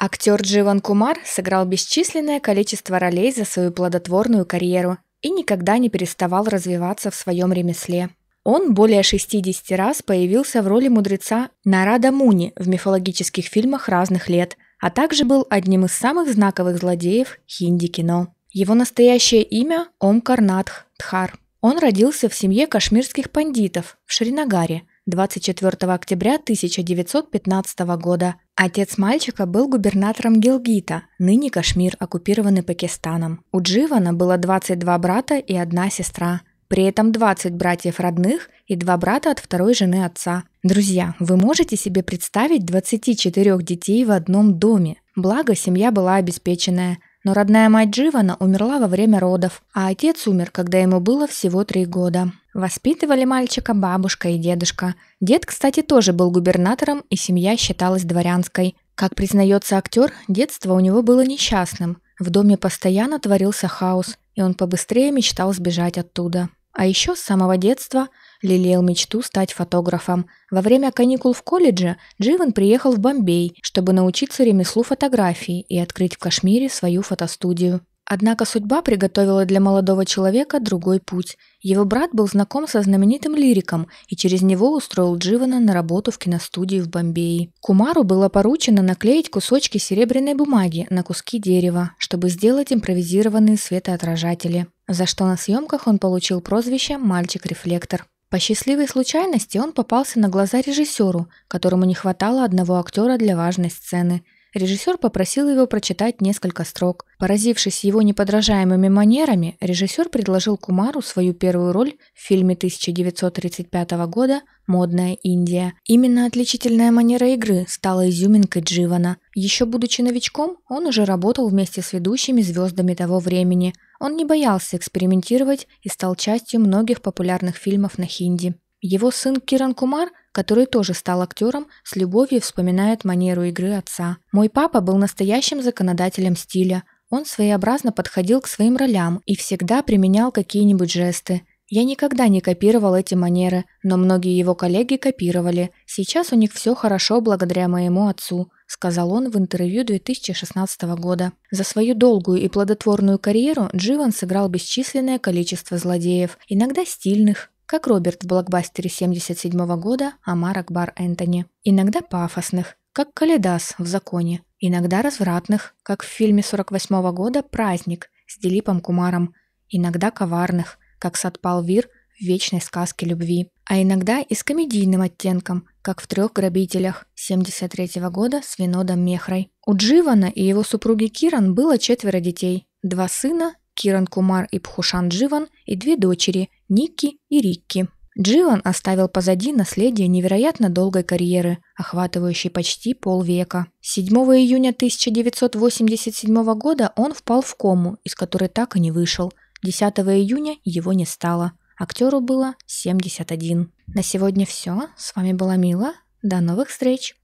Актер Дживан Кумар сыграл бесчисленное количество ролей за свою плодотворную карьеру и никогда не переставал развиваться в своем ремесле. Он более 60 раз появился в роли мудреца Нарада Муни в мифологических фильмах разных лет, а также был одним из самых знаковых злодеев хинди-кино. Его настоящее имя – Ом Карнатх Тхар. Он родился в семье кашмирских пандитов в Шринагаре – 24 октября 1915 года. Отец мальчика был губернатором Гилгита, ныне Кашмир, оккупированный Пакистаном. У Дживана было 22 брата и одна сестра. При этом 20 братьев родных и два брата от второй жены отца. Друзья, вы можете себе представить 24 детей в одном доме? Благо, семья была обеспеченная. Но родная мать Дживана умерла во время родов, а отец умер, когда ему было всего три года. Воспитывали мальчика бабушка и дедушка. Дед, кстати, тоже был губернатором, и семья считалась дворянской. Как признается актер, детство у него было несчастным. В доме постоянно творился хаос, и он побыстрее мечтал сбежать оттуда. А еще с самого детства – лелеял мечту стать фотографом. Во время каникул в колледже Дживан приехал в Бомбей, чтобы научиться ремеслу фотографии и открыть в Кашмире свою фотостудию. Однако судьба приготовила для молодого человека другой путь. Его брат был знаком со знаменитым лириком и через него устроил Дживана на работу в киностудии в Бомбее. Кумару было поручено наклеить кусочки серебряной бумаги на куски дерева, чтобы сделать импровизированные светоотражатели, за что на съемках он получил прозвище «Мальчик-рефлектор». По счастливой случайности он попался на глаза режиссеру, которому не хватало одного актера для важной сцены. Режиссер попросил его прочитать несколько строк. Поразившись его неподражаемыми манерами, режиссер предложил Кумару свою первую роль в фильме 1935 года «Модная Индия». Именно отличительная манера игры стала изюминкой Дживана. Еще будучи новичком, он уже работал вместе с ведущими звездами того времени – он не боялся экспериментировать и стал частью многих популярных фильмов на хинди. Его сын Киран Кумар, который тоже стал актером, с любовью вспоминает манеру игры отца. «Мой папа был настоящим законодателем стиля. Он своеобразно подходил к своим ролям и всегда применял какие-нибудь жесты. Я никогда не копировал эти манеры, но многие его коллеги копировали. Сейчас у них все хорошо благодаря моему отцу, сказал он в интервью 2016 года. За свою долгую и плодотворную карьеру Дживан сыграл бесчисленное количество злодеев, иногда стильных, как Роберт в блокбастере 1977 года Амар Акбар Энтони, иногда пафосных, как Калидас в «Законе», иногда развратных, как в фильме 1948 года «Праздник» с Дилипом Кумаром, иногда коварных, как Сатпал Вир в «Вечной сказке любви», а иногда и с комедийным оттенком, как в «Трех грабителях» 73 года с Винодом Мехрой. У Дживана и его супруги Киран было четверо детей – два сына, Киран Кумар и Пхушан Дживан, и две дочери – Никки и Рикки. Дживан оставил позади наследие невероятно долгой карьеры, охватывающей почти полвека. 7 июня 1987 года он впал в кому, из которой так и не вышел – 10 июня его не стало. Актеру было 71. На сегодня все. С вами была Мила. До новых встреч!